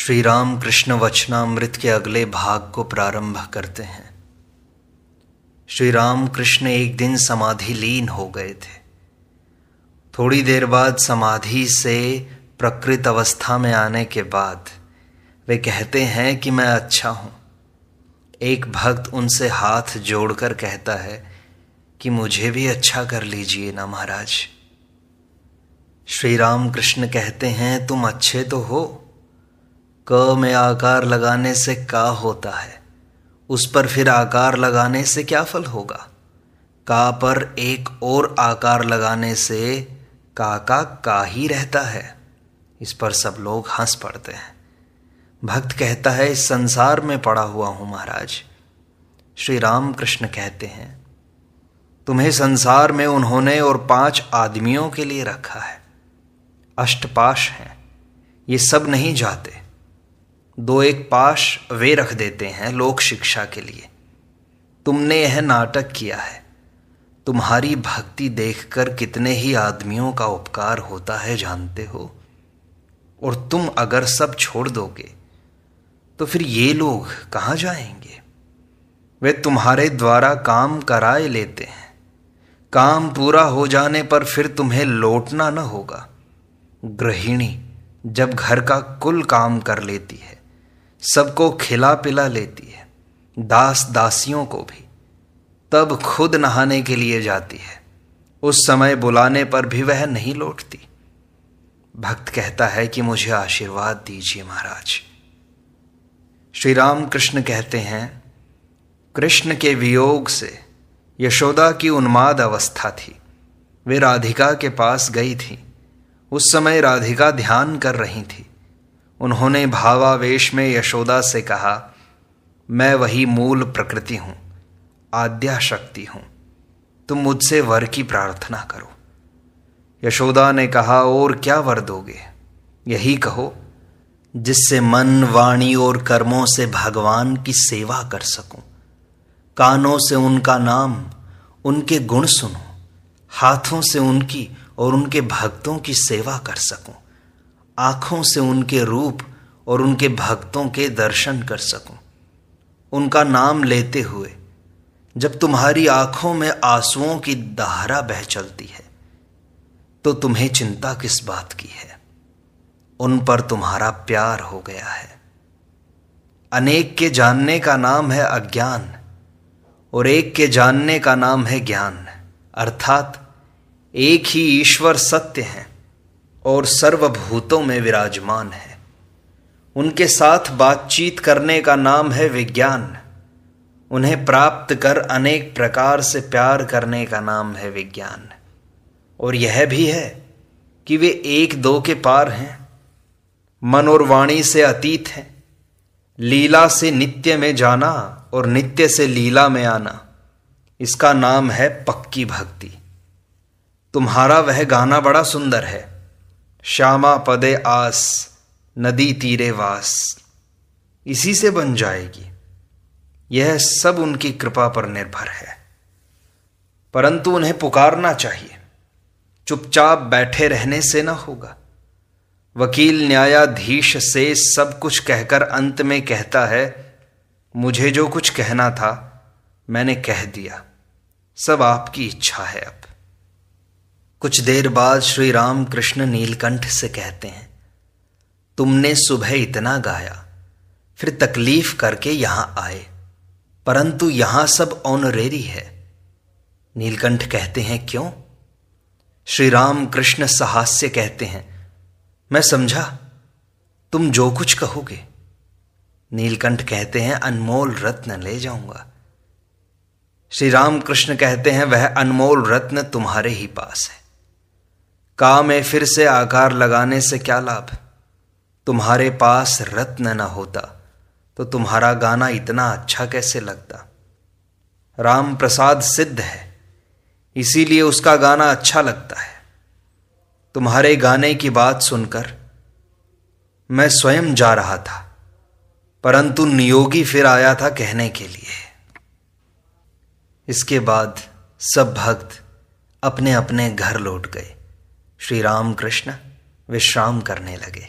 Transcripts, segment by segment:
श्री राम कृष्ण वचनामृत के अगले भाग को प्रारंभ करते हैं श्री राम कृष्ण एक दिन समाधि लीन हो गए थे थोड़ी देर बाद समाधि से प्रकृत अवस्था में आने के बाद वे कहते हैं कि मैं अच्छा हूं एक भक्त उनसे हाथ जोड़कर कहता है कि मुझे भी अच्छा कर लीजिए ना महाराज श्री राम कृष्ण कहते हैं तुम अच्छे तो हो क में आकार लगाने से का होता है उस पर फिर आकार लगाने से क्या फल होगा का पर एक और आकार लगाने से का का का ही रहता है इस पर सब लोग हंस पड़ते हैं भक्त कहता है इस संसार में पड़ा हुआ हूं महाराज श्री राम कृष्ण कहते हैं तुम्हें संसार में उन्होंने और पांच आदमियों के लिए रखा है अष्टपाश हैं ये सब नहीं जाते दो एक पाश वे रख देते हैं लोक शिक्षा के लिए तुमने यह नाटक किया है तुम्हारी भक्ति देखकर कितने ही आदमियों का उपकार होता है जानते हो और तुम अगर सब छोड़ दोगे तो फिर ये लोग कहाँ जाएंगे वे तुम्हारे द्वारा काम कराए लेते हैं काम पूरा हो जाने पर फिर तुम्हें लौटना न होगा गृहिणी जब घर का कुल काम कर लेती है सबको खिला पिला लेती है दास दासियों को भी तब खुद नहाने के लिए जाती है उस समय बुलाने पर भी वह नहीं लौटती भक्त कहता है कि मुझे आशीर्वाद दीजिए महाराज श्री राम कृष्ण कहते हैं कृष्ण के वियोग से यशोदा की उन्माद अवस्था थी वे राधिका के पास गई थी उस समय राधिका ध्यान कर रही थी उन्होंने भावावेश में यशोदा से कहा मैं वही मूल प्रकृति हूं आद्या शक्ति हूं तुम मुझसे वर की प्रार्थना करो यशोदा ने कहा और क्या वर दोगे यही कहो जिससे मन वाणी और कर्मों से भगवान की सेवा कर सकूं कानों से उनका नाम उनके गुण सुनो हाथों से उनकी और उनके भक्तों की सेवा कर सकूं आंखों से उनके रूप और उनके भक्तों के दर्शन कर सकूं, उनका नाम लेते हुए जब तुम्हारी आंखों में आंसुओं की धारा बह चलती है तो तुम्हें चिंता किस बात की है उन पर तुम्हारा प्यार हो गया है अनेक के जानने का नाम है अज्ञान और एक के जानने का नाम है ज्ञान अर्थात एक ही ईश्वर सत्य है और सर्वभूतों में विराजमान है उनके साथ बातचीत करने का नाम है विज्ञान उन्हें प्राप्त कर अनेक प्रकार से प्यार करने का नाम है विज्ञान और यह भी है कि वे एक दो के पार हैं मन और वाणी से अतीत हैं लीला से नित्य में जाना और नित्य से लीला में आना इसका नाम है पक्की भक्ति तुम्हारा वह गाना बड़ा सुंदर है श्यामा पदे आस नदी तीरे वास इसी से बन जाएगी यह सब उनकी कृपा पर निर्भर है परंतु उन्हें पुकारना चाहिए चुपचाप बैठे रहने से ना होगा वकील न्यायाधीश से सब कुछ कहकर अंत में कहता है मुझे जो कुछ कहना था मैंने कह दिया सब आपकी इच्छा है अब कुछ देर बाद श्री राम कृष्ण नीलकंठ से कहते हैं तुमने सुबह इतना गाया फिर तकलीफ करके यहां आए परंतु यहां सब ऑनरेरी है नीलकंठ कहते हैं क्यों श्री राम कृष्ण सहास्य कहते हैं मैं समझा तुम जो कुछ कहोगे नीलकंठ कहते हैं अनमोल रत्न ले जाऊंगा श्री राम कृष्ण कहते हैं वह अनमोल रत्न तुम्हारे ही पास है का में फिर से आकार लगाने से क्या लाभ तुम्हारे पास रत्न न होता तो तुम्हारा गाना इतना अच्छा कैसे लगता राम प्रसाद सिद्ध है इसीलिए उसका गाना अच्छा लगता है तुम्हारे गाने की बात सुनकर मैं स्वयं जा रहा था परंतु नियोगी फिर आया था कहने के लिए इसके बाद सब भक्त अपने अपने घर लौट गए श्री राम कृष्ण विश्राम करने लगे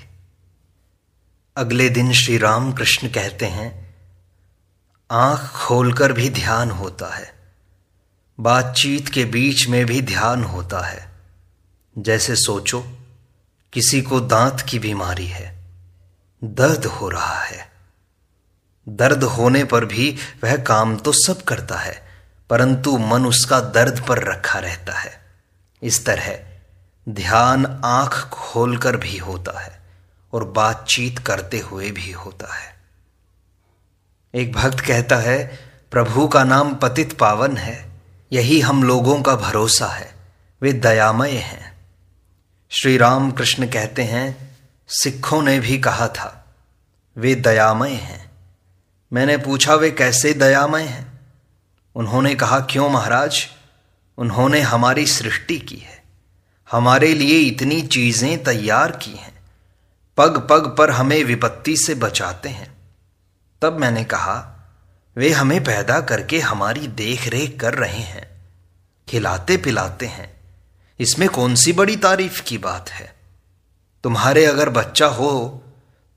अगले दिन श्री राम कृष्ण कहते हैं आंख खोलकर भी ध्यान होता है बातचीत के बीच में भी ध्यान होता है जैसे सोचो किसी को दांत की बीमारी है दर्द हो रहा है दर्द होने पर भी वह काम तो सब करता है परंतु मन उसका दर्द पर रखा रहता है इस तरह ध्यान आंख खोलकर भी होता है और बातचीत करते हुए भी होता है एक भक्त कहता है प्रभु का नाम पतित पावन है यही हम लोगों का भरोसा है वे दयामय हैं श्री राम कृष्ण कहते हैं सिखों ने भी कहा था वे दयामय हैं मैंने पूछा वे कैसे दयामय हैं उन्होंने कहा क्यों महाराज उन्होंने हमारी सृष्टि की है हमारे लिए इतनी चीजें तैयार की हैं पग पग पर हमें विपत्ति से बचाते हैं तब मैंने कहा वे हमें पैदा करके हमारी देख रेख कर रहे हैं खिलाते पिलाते हैं इसमें कौन सी बड़ी तारीफ की बात है तुम्हारे अगर बच्चा हो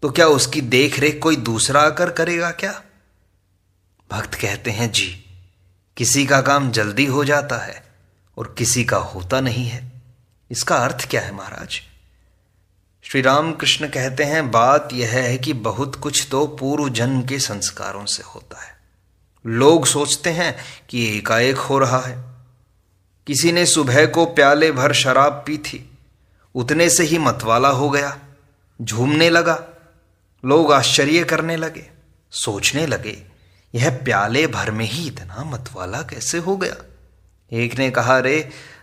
तो क्या उसकी देख रेख कोई दूसरा आकर करेगा क्या भक्त कहते हैं जी किसी का काम जल्दी हो जाता है और किसी का होता नहीं है इसका अर्थ क्या है महाराज श्री राम कृष्ण कहते हैं बात यह है कि बहुत कुछ तो पूर्व जन्म के संस्कारों से होता है लोग सोचते हैं कि एकाएक हो रहा है किसी ने सुबह को प्याले भर शराब पी थी उतने से ही मतवाला हो गया झूमने लगा लोग आश्चर्य करने लगे सोचने लगे यह प्याले भर में ही इतना मतवाला कैसे हो गया एक ने कहा रे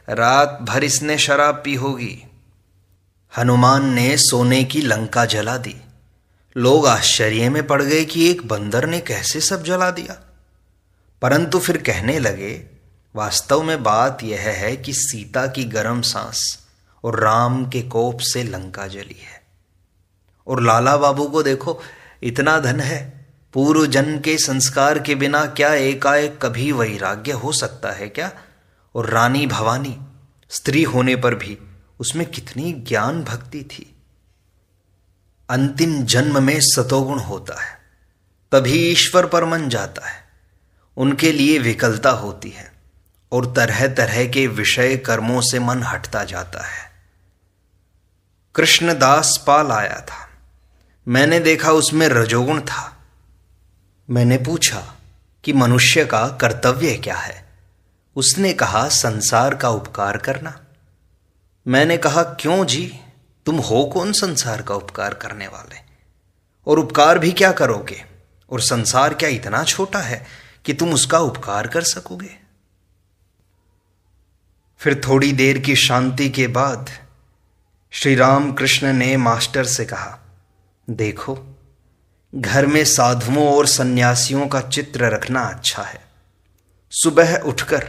रात भर इसने शराब पी होगी हनुमान ने सोने की लंका जला दी लोग आश्चर्य में पड़ गए कि एक बंदर ने कैसे सब जला दिया परंतु फिर कहने लगे वास्तव में बात यह है कि सीता की गर्म सांस और राम के कोप से लंका जली है और लाला बाबू को देखो इतना धन है पूर्व जन्म के संस्कार के बिना क्या एकाएक कभी वैराग्य हो सकता है क्या और रानी भवानी स्त्री होने पर भी उसमें कितनी ज्ञान भक्ति थी अंतिम जन्म में सतोगुण होता है तभी ईश्वर पर मन जाता है उनके लिए विकलता होती है और तरह तरह के विषय कर्मों से मन हटता जाता है कृष्णदास पाल आया था मैंने देखा उसमें रजोगुण था मैंने पूछा कि मनुष्य का कर्तव्य क्या है उसने कहा संसार का उपकार करना मैंने कहा क्यों जी तुम हो कौन संसार का उपकार करने वाले और उपकार भी क्या करोगे और संसार क्या इतना छोटा है कि तुम उसका उपकार कर सकोगे फिर थोड़ी देर की शांति के बाद श्री राम कृष्ण ने मास्टर से कहा देखो घर में साधुओं और सन्यासियों का चित्र रखना अच्छा है सुबह उठकर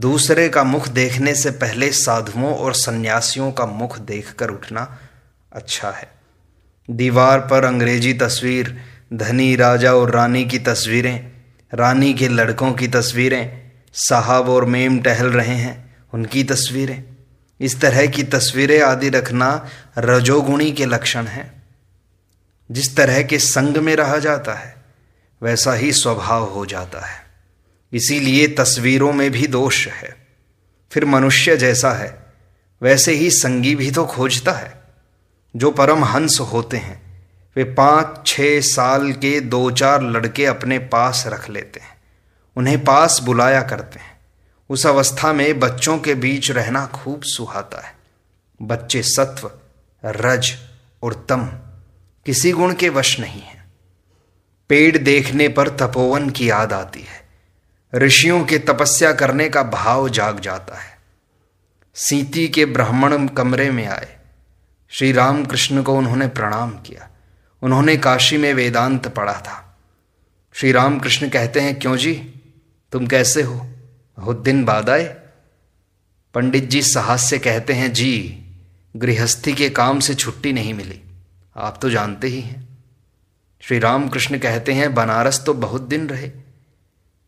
दूसरे का मुख देखने से पहले साधुओं और सन्यासियों का मुख देखकर उठना अच्छा है दीवार पर अंग्रेजी तस्वीर धनी राजा और रानी की तस्वीरें रानी के लड़कों की तस्वीरें साहब और मेम टहल रहे हैं उनकी तस्वीरें इस तरह की तस्वीरें आदि रखना रजोगुणी के लक्षण हैं जिस तरह के संग में रहा जाता है वैसा ही स्वभाव हो जाता है इसीलिए तस्वीरों में भी दोष है फिर मनुष्य जैसा है वैसे ही संगी भी तो खोजता है जो परम हंस होते हैं वे पांच छह साल के दो चार लड़के अपने पास रख लेते हैं उन्हें पास बुलाया करते हैं उस अवस्था में बच्चों के बीच रहना खूब सुहाता है बच्चे सत्व रज और तम किसी गुण के वश नहीं है पेड़ देखने पर तपोवन की याद आती है ऋषियों के तपस्या करने का भाव जाग जाता है सीती के ब्राह्मण कमरे में आए श्री राम कृष्ण को उन्होंने प्रणाम किया उन्होंने काशी में वेदांत पढ़ा था श्री राम कृष्ण कहते हैं क्यों जी तुम कैसे हो हो दिन बाद आए पंडित जी साहस से कहते हैं जी गृहस्थी के काम से छुट्टी नहीं मिली आप तो जानते ही हैं श्री राम कृष्ण कहते हैं बनारस तो बहुत दिन रहे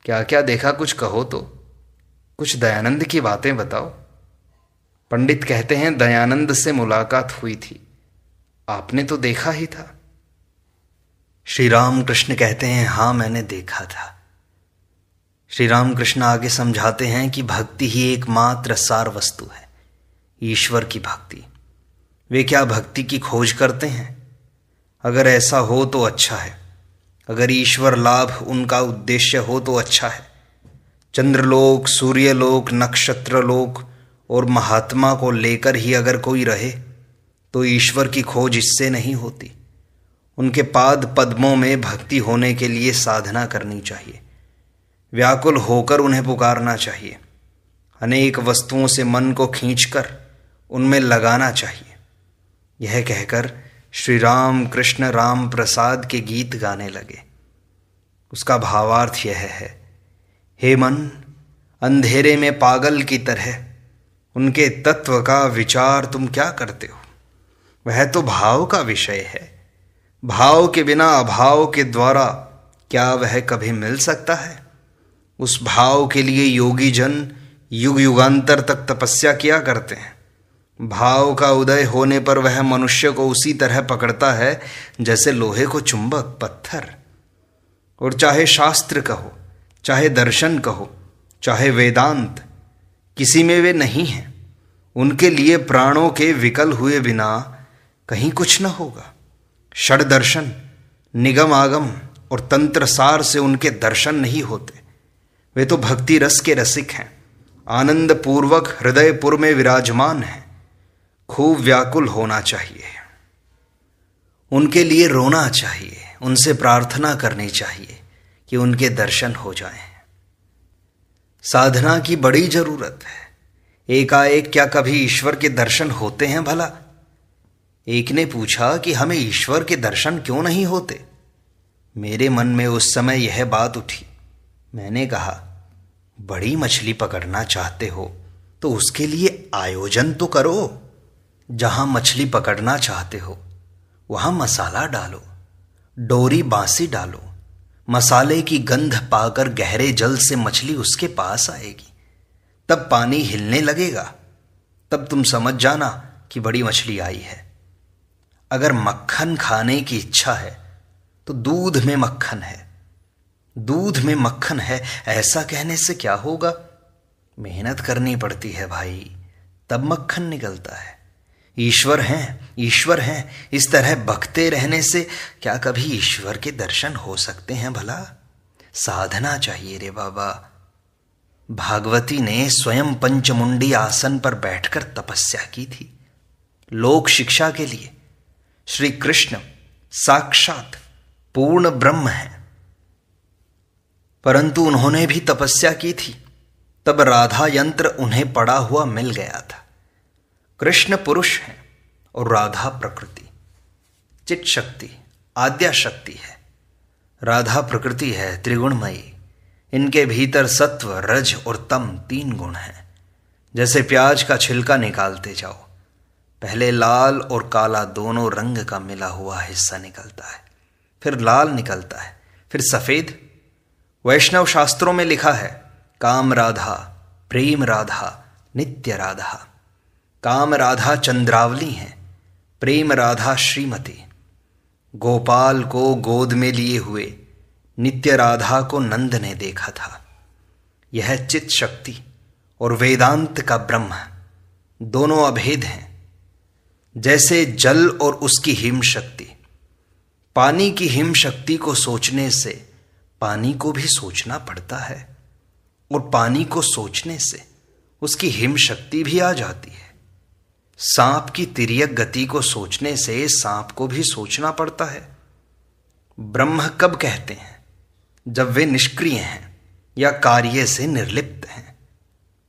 क्या क्या देखा कुछ कहो तो कुछ दयानंद की बातें बताओ पंडित कहते हैं दयानंद से मुलाकात हुई थी आपने तो देखा ही था श्री राम कृष्ण कहते हैं हाँ मैंने देखा था श्री राम कृष्ण आगे समझाते हैं कि भक्ति ही एकमात्र सार वस्तु है ईश्वर की भक्ति वे क्या भक्ति की खोज करते हैं अगर ऐसा हो तो अच्छा है अगर ईश्वर लाभ उनका उद्देश्य हो तो अच्छा है चंद्रलोक सूर्यलोक नक्षत्रलोक और महात्मा को लेकर ही अगर कोई रहे तो ईश्वर की खोज इससे नहीं होती उनके पाद पद्मों में भक्ति होने के लिए साधना करनी चाहिए व्याकुल होकर उन्हें पुकारना चाहिए अनेक वस्तुओं से मन को खींचकर उनमें लगाना चाहिए यह कहकर श्री राम कृष्ण राम प्रसाद के गीत गाने लगे उसका भावार्थ यह है हे मन अंधेरे में पागल की तरह उनके तत्व का विचार तुम क्या करते हो वह तो भाव का विषय है भाव के बिना अभाव के द्वारा क्या वह कभी मिल सकता है उस भाव के लिए योगी जन युग युगांतर तक तपस्या किया करते हैं भाव का उदय होने पर वह मनुष्य को उसी तरह पकड़ता है जैसे लोहे को चुंबक पत्थर और चाहे शास्त्र कहो चाहे दर्शन कहो चाहे वेदांत किसी में वे नहीं हैं उनके लिए प्राणों के विकल हुए बिना कहीं कुछ न होगा षड दर्शन निगम आगम और तंत्र सार से उनके दर्शन नहीं होते वे तो भक्ति रस के रसिक हैं आनंद पूर्वक हृदयपुर में विराजमान हैं खूब व्याकुल होना चाहिए उनके लिए रोना चाहिए उनसे प्रार्थना करनी चाहिए कि उनके दर्शन हो जाएं। साधना की बड़ी जरूरत है एकाएक क्या कभी ईश्वर के दर्शन होते हैं भला एक ने पूछा कि हमें ईश्वर के दर्शन क्यों नहीं होते मेरे मन में उस समय यह बात उठी मैंने कहा बड़ी मछली पकड़ना चाहते हो तो उसके लिए आयोजन तो करो जहां मछली पकड़ना चाहते हो वहां मसाला डालो डोरी बांसी डालो मसाले की गंध पाकर गहरे जल से मछली उसके पास आएगी तब पानी हिलने लगेगा तब तुम समझ जाना कि बड़ी मछली आई है अगर मक्खन खाने की इच्छा है तो दूध में मक्खन है दूध में मक्खन है ऐसा कहने से क्या होगा मेहनत करनी पड़ती है भाई तब मक्खन निकलता है ईश्वर हैं ईश्वर हैं इस तरह बखते रहने से क्या कभी ईश्वर के दर्शन हो सकते हैं भला साधना चाहिए रे बाबा भागवती ने स्वयं पंचमुंडी आसन पर बैठकर तपस्या की थी लोक शिक्षा के लिए श्री कृष्ण साक्षात पूर्ण ब्रह्म है परंतु उन्होंने भी तपस्या की थी तब राधा यंत्र उन्हें पड़ा हुआ मिल गया था कृष्ण पुरुष हैं और राधा प्रकृति चित शक्ति आद्या शक्ति है राधा प्रकृति है त्रिगुणमयी इनके भीतर सत्व रज और तम तीन गुण हैं जैसे प्याज का छिलका निकालते जाओ पहले लाल और काला दोनों रंग का मिला हुआ हिस्सा निकलता है फिर लाल निकलता है फिर सफेद वैष्णव शास्त्रों में लिखा है काम राधा प्रेम राधा नित्य राधा काम राधा चंद्रावली हैं प्रेम राधा श्रीमती गोपाल को गोद में लिए हुए नित्य राधा को नंद ने देखा था यह चित शक्ति और वेदांत का ब्रह्म दोनों अभेद हैं जैसे जल और उसकी हिम शक्ति पानी की हिम शक्ति को सोचने से पानी को भी सोचना पड़ता है और पानी को सोचने से उसकी हिम शक्ति भी आ जाती है सांप की तिरियक गति को सोचने से सांप को भी सोचना पड़ता है ब्रह्म कब कहते हैं जब वे निष्क्रिय हैं या कार्य से निर्लिप्त हैं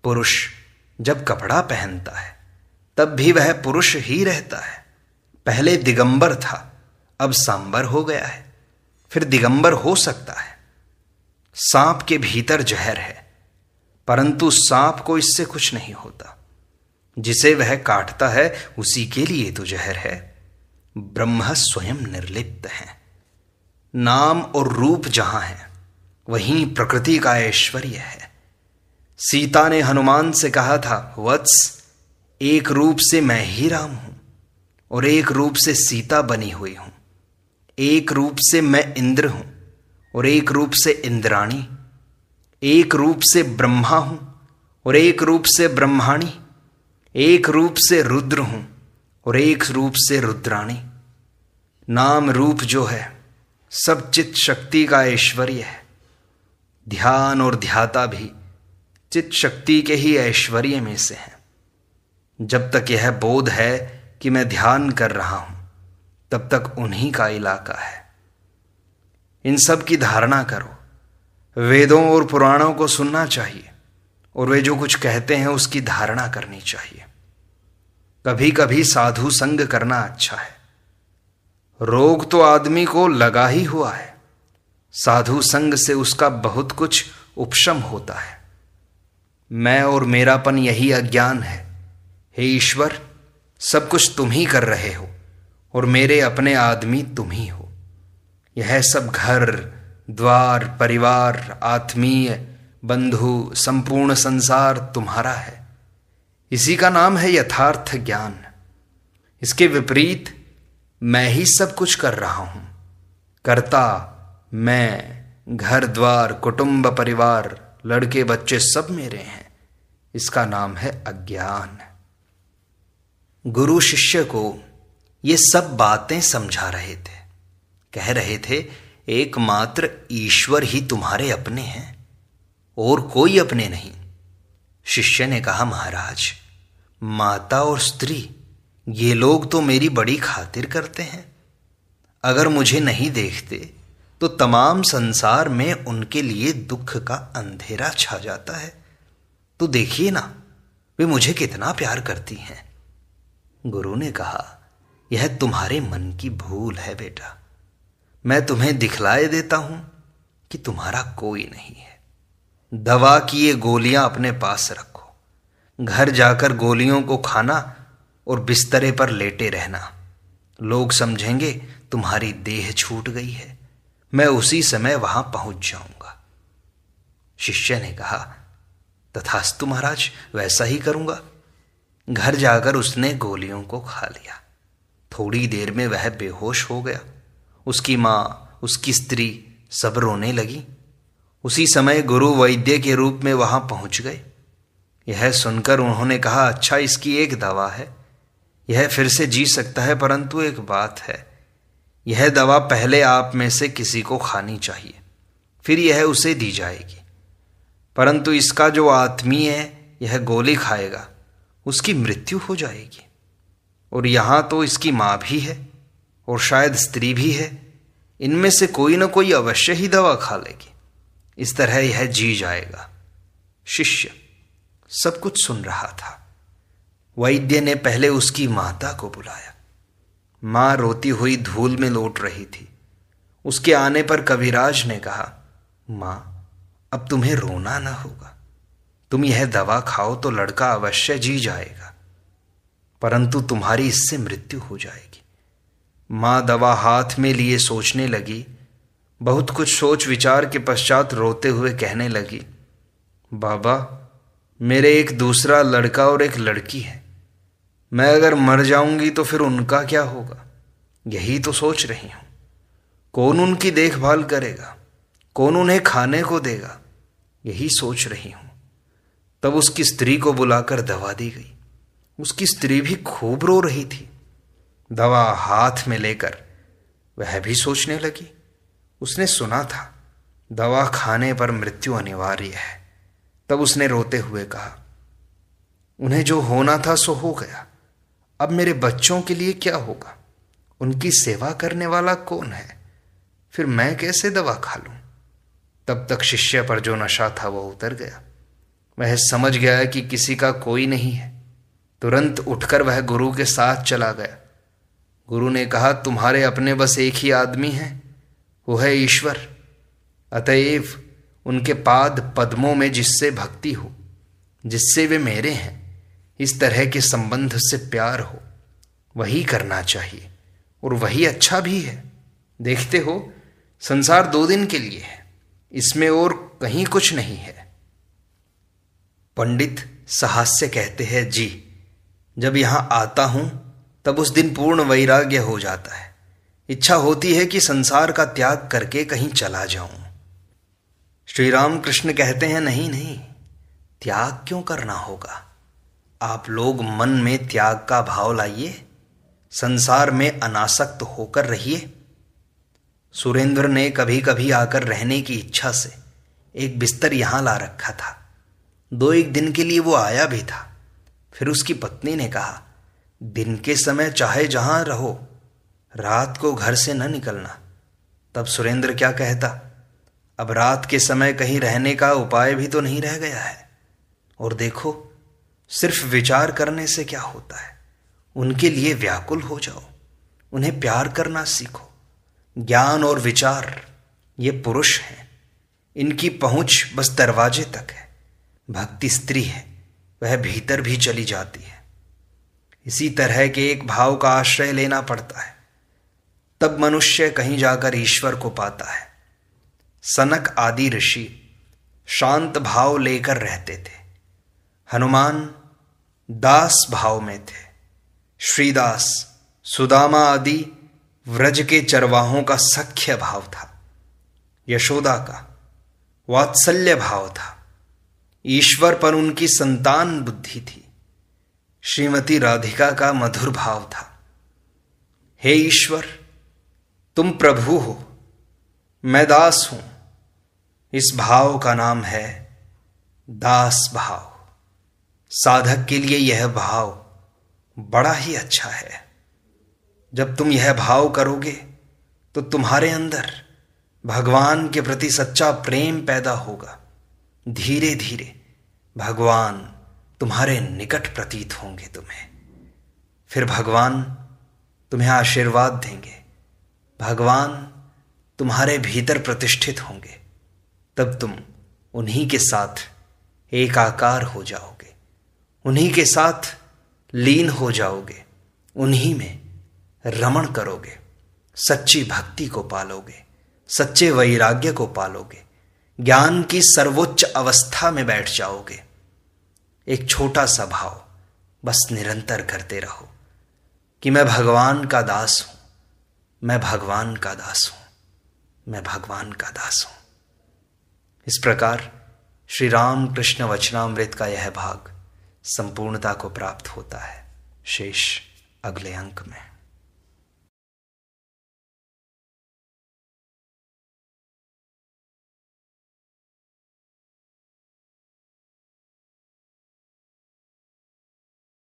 पुरुष जब कपड़ा पहनता है तब भी वह पुरुष ही रहता है पहले दिगंबर था अब सांबर हो गया है फिर दिगंबर हो सकता है सांप के भीतर जहर है परंतु सांप को इससे कुछ नहीं होता जिसे वह काटता है उसी के लिए तो जहर है ब्रह्म स्वयं निर्लिप्त है नाम और रूप जहां है वहीं प्रकृति का ऐश्वर्य है सीता ने हनुमान से कहा था वत्स एक रूप से मैं ही राम हूं और एक रूप से सीता बनी हुई हूं एक रूप से मैं इंद्र हूं और एक रूप से इंद्राणी एक रूप से ब्रह्मा हूं और एक रूप से ब्रह्माणी एक रूप से रुद्र हूं और एक रूप से रुद्राणी नाम रूप जो है सब चित शक्ति का ऐश्वर्य है ध्यान और ध्याता भी चित शक्ति के ही ऐश्वर्य में से है जब तक यह बोध है कि मैं ध्यान कर रहा हूं तब तक उन्हीं का इलाका है इन सब की धारणा करो वेदों और पुराणों को सुनना चाहिए और वे जो कुछ कहते हैं उसकी धारणा करनी चाहिए कभी कभी साधु संग करना अच्छा है रोग तो आदमी को लगा ही हुआ है साधु संग से उसका बहुत कुछ उपशम होता है मैं और मेरापन यही अज्ञान है हे ईश्वर सब कुछ तुम ही कर रहे हो और मेरे अपने आदमी तुम ही हो यह सब घर द्वार परिवार आत्मीय बंधु संपूर्ण संसार तुम्हारा है इसी का नाम है यथार्थ ज्ञान इसके विपरीत मैं ही सब कुछ कर रहा हूं करता मैं घर द्वार कुटुंब परिवार लड़के बच्चे सब मेरे हैं इसका नाम है अज्ञान गुरु शिष्य को ये सब बातें समझा रहे थे कह रहे थे एकमात्र ईश्वर ही तुम्हारे अपने हैं और कोई अपने नहीं शिष्य ने कहा महाराज माता और स्त्री ये लोग तो मेरी बड़ी खातिर करते हैं अगर मुझे नहीं देखते तो तमाम संसार में उनके लिए दुख का अंधेरा छा जाता है तो देखिए ना वे मुझे कितना प्यार करती हैं गुरु ने कहा यह तुम्हारे मन की भूल है बेटा मैं तुम्हें दिखलाए देता हूं कि तुम्हारा कोई नहीं है दवा की ये गोलियां अपने पास रखो घर जाकर गोलियों को खाना और बिस्तरे पर लेटे रहना लोग समझेंगे तुम्हारी देह छूट गई है मैं उसी समय वहां पहुंच जाऊंगा शिष्य ने कहा तथास्तु महाराज वैसा ही करूंगा घर जाकर उसने गोलियों को खा लिया थोड़ी देर में वह बेहोश हो गया उसकी मां उसकी स्त्री सब रोने लगी उसी समय गुरु वैद्य के रूप में वहां पहुंच गए यह सुनकर उन्होंने कहा अच्छा इसकी एक दवा है यह फिर से जी सकता है परंतु एक बात है यह दवा पहले आप में से किसी को खानी चाहिए फिर यह उसे दी जाएगी परंतु इसका जो आत्मी है यह गोली खाएगा उसकी मृत्यु हो जाएगी और यहाँ तो इसकी माँ भी है और शायद स्त्री भी है इनमें से कोई ना कोई अवश्य ही दवा खा लेगी इस तरह यह जी जाएगा शिष्य सब कुछ सुन रहा था वैद्य ने पहले उसकी माता को बुलाया मां रोती हुई धूल में लौट रही थी उसके आने पर कविराज ने कहा मां अब तुम्हें रोना ना होगा तुम यह दवा खाओ तो लड़का अवश्य जी जाएगा परंतु तुम्हारी इससे मृत्यु हो जाएगी मां दवा हाथ में लिए सोचने लगी बहुत कुछ सोच विचार के पश्चात रोते हुए कहने लगी बाबा मेरे एक दूसरा लड़का और एक लड़की है मैं अगर मर जाऊंगी तो फिर उनका क्या होगा यही तो सोच रही हूँ कौन उनकी देखभाल करेगा कौन उन्हें खाने को देगा यही सोच रही हूँ तब उसकी स्त्री को बुलाकर दवा दी गई उसकी स्त्री भी खूब रो रही थी दवा हाथ में लेकर वह भी सोचने लगी उसने सुना था दवा खाने पर मृत्यु अनिवार्य है तब उसने रोते हुए कहा उन्हें जो होना था सो हो गया अब मेरे बच्चों के लिए क्या होगा उनकी सेवा करने वाला कौन है फिर मैं कैसे दवा खा लूं तब तक शिष्य पर जो नशा था वह उतर गया वह समझ गया कि किसी का कोई नहीं है तुरंत उठकर वह गुरु के साथ चला गया गुरु ने कहा तुम्हारे अपने बस एक ही आदमी है वो है ईश्वर अतएव उनके पाद पद्मों में जिससे भक्ति हो जिससे वे मेरे हैं इस तरह के संबंध से प्यार हो वही करना चाहिए और वही अच्छा भी है देखते हो संसार दो दिन के लिए है इसमें और कहीं कुछ नहीं है पंडित साहस से कहते हैं जी जब यहां आता हूं तब उस दिन पूर्ण वैराग्य हो जाता है इच्छा होती है कि संसार का त्याग करके कहीं चला जाऊं श्री राम कृष्ण कहते हैं नहीं नहीं त्याग क्यों करना होगा आप लोग मन में त्याग का भाव लाइए संसार में अनासक्त होकर रहिए सुरेंद्र ने कभी कभी आकर रहने की इच्छा से एक बिस्तर यहां ला रखा था दो एक दिन के लिए वो आया भी था फिर उसकी पत्नी ने कहा दिन के समय चाहे जहां रहो रात को घर से न निकलना तब सुरेंद्र क्या कहता अब रात के समय कहीं रहने का उपाय भी तो नहीं रह गया है और देखो सिर्फ विचार करने से क्या होता है उनके लिए व्याकुल हो जाओ उन्हें प्यार करना सीखो ज्ञान और विचार ये पुरुष हैं इनकी पहुंच बस दरवाजे तक है भक्ति स्त्री है वह भीतर भी चली जाती है इसी तरह के एक भाव का आश्रय लेना पड़ता है तब मनुष्य कहीं जाकर ईश्वर को पाता है सनक आदि ऋषि शांत भाव लेकर रहते थे हनुमान दास भाव में थे श्रीदास सुदामा आदि व्रज के चरवाहों का सख्य भाव था यशोदा का वात्सल्य भाव था ईश्वर पर उनकी संतान बुद्धि थी श्रीमती राधिका का मधुर भाव था हे ईश्वर तुम प्रभु हो मैं दास हूं इस भाव का नाम है दास भाव साधक के लिए यह भाव बड़ा ही अच्छा है जब तुम यह भाव करोगे तो तुम्हारे अंदर भगवान के प्रति सच्चा प्रेम पैदा होगा धीरे धीरे भगवान तुम्हारे निकट प्रतीत होंगे तुम्हें फिर भगवान तुम्हें आशीर्वाद देंगे भगवान तुम्हारे भीतर प्रतिष्ठित होंगे तब तुम उन्हीं के साथ एकाकार हो जाओगे उन्हीं के साथ लीन हो जाओगे उन्हीं में रमण करोगे सच्ची भक्ति को पालोगे सच्चे वैराग्य को पालोगे ज्ञान की सर्वोच्च अवस्था में बैठ जाओगे एक छोटा सा भाव बस निरंतर करते रहो कि मैं भगवान का दास हूं मैं भगवान का दास हूं मैं भगवान का दास हूं इस प्रकार श्री राम कृष्ण वचनामृत का यह भाग संपूर्णता को प्राप्त होता है शेष अगले अंक में